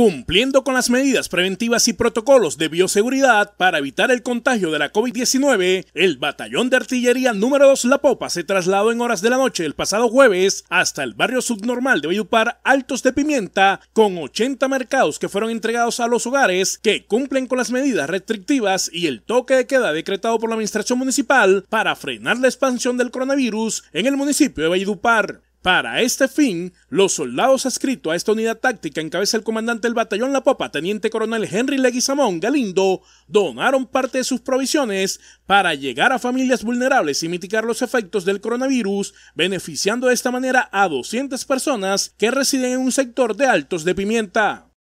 Cumpliendo con las medidas preventivas y protocolos de bioseguridad para evitar el contagio de la COVID-19, el batallón de artillería número 2 La Popa se trasladó en horas de la noche del pasado jueves hasta el barrio subnormal de Bayupar, Altos de Pimienta con 80 mercados que fueron entregados a los hogares que cumplen con las medidas restrictivas y el toque de queda decretado por la administración municipal para frenar la expansión del coronavirus en el municipio de Valledupar. Para este fin, los soldados adscritos a esta unidad táctica encabeza el comandante del batallón La Popa, teniente coronel Henry Leguizamón Galindo, donaron parte de sus provisiones para llegar a familias vulnerables y mitigar los efectos del coronavirus, beneficiando de esta manera a 200 personas que residen en un sector de altos de pimienta.